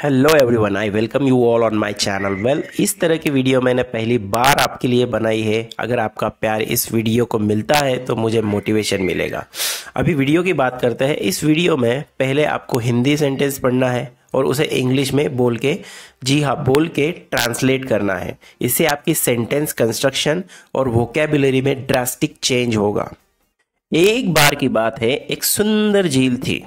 Hello everyone I welcome you all on my channel well इस तरह की video मैंने पहली बार आपके लिए बनाई है अगर आपका प्यार इस वीडियो को मिलता है तो मुझे मोटिवेशन मिलेगा अभी वीडियो की बात करते हैं इस वीडियो में पहले आपको हिंदी सेंटेंस पढ़ना है और उसे इंग्लिश में बोल के जी हाँ बोल के ट्रांसलेट करना है इससे आपकी सेंटेंस कंस्ट्रक्शन और वोकेबुलरी में ड्रास्टिक चेंज होगा एक बार की बात है एक सुंदर झील थी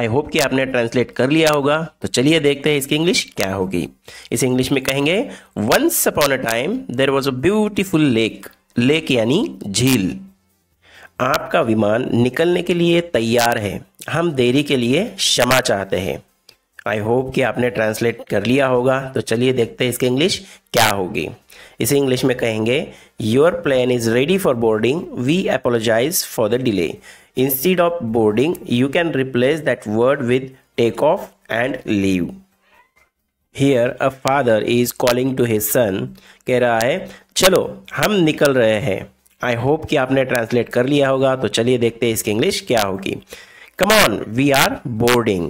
आई होप कि आपने ट्रांसलेट कर लिया होगा तो चलिए देखते हैं इसकी इंग्लिश क्या होगी इस इंग्लिश में कहेंगे once upon a time there was a beautiful lake lake यानी झील आपका विमान निकलने के लिए तैयार है हम देरी के लिए क्षमा चाहते हैं आई होप कि आपने ट्रांसलेट कर लिया होगा तो चलिए देखते हैं इसकी इंग्लिश क्या होगी इसे इंग्लिश में कहेंगे your plane is ready for boarding we apologise for the delay instead of boarding you can replace that word with take off and leave here a father is calling to his son कह रहा है चलो हम निकल रहे हैं I hope कि आपने ट्रांसलेट कर लिया होगा तो चलिए देखते हैं इसकी इंग्लिश क्या होगी Come on, we are boarding.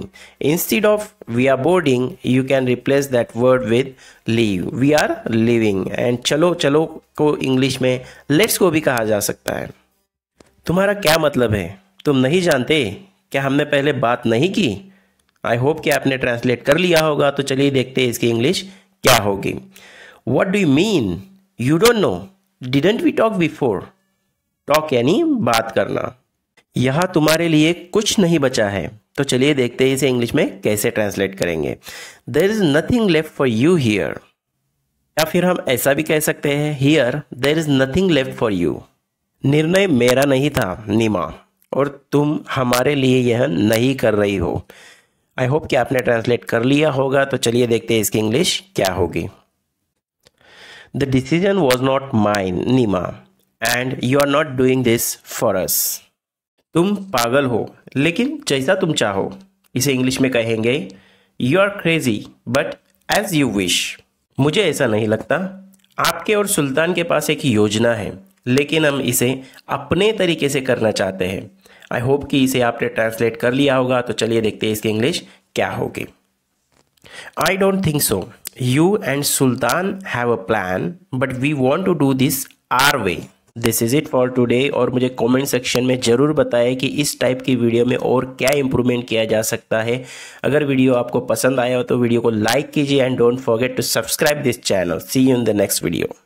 Instead of we are boarding, you can replace that word with leave. We are leaving. And चलो चलो को इंग्लिश में लेट्स को भी कहा जा सकता है तुम्हारा क्या मतलब है तुम नहीं जानते क्या हमने पहले बात नहीं की आई होप कि आपने ट्रांसलेट कर लिया होगा तो चलिए देखते हैं इसकी इंग्लिश क्या होगी what do mean you don't know didn't we talk before talk यानी बात करना यहाँ तुम्हारे लिए कुछ नहीं बचा है तो चलिए देखते हैं इसे इंग्लिश में कैसे ट्रांसलेट करेंगे there is nothing left for you here या फिर हम ऐसा भी कह सकते हैं here there is nothing left for you निर्णय मेरा नहीं था नीमा और तुम हमारे लिए यह नहीं कर रही हो आई होप कि आपने ट्रांसलेट कर लिया होगा तो चलिए देखते हैं इसकी इंग्लिश क्या होगी the decision was not mine Neema and you are not doing this for us तुम पागल हो लेकिन जैसा तुम चाहो इसे इंग्लिश में कहेंगे you are crazy but as you wish मुझे ऐसा नहीं लगता आपके और सुल्तान के पास एक योजना है लेकिन हम इसे अपने तरीके से करना चाहते हैं आई होप कि इसे आपने ट्रांसलेट कर लिया होगा तो चलिए देखते हैं इसकी इंग्लिश क्या होगी I don't think so you and Sultan have a plan but we want to do this our way this is it for today और मुझे कमेंट सेक्शन में ज़रूर बताएं कि इस टाइप की वीडियो में और क्या इम्प्रूवमेंट किया जा सकता है अगर वीडियो आपको पसंद आया हो तो वीडियो को लाइक कीजिए and don't forget to subscribe this channel see you in the next video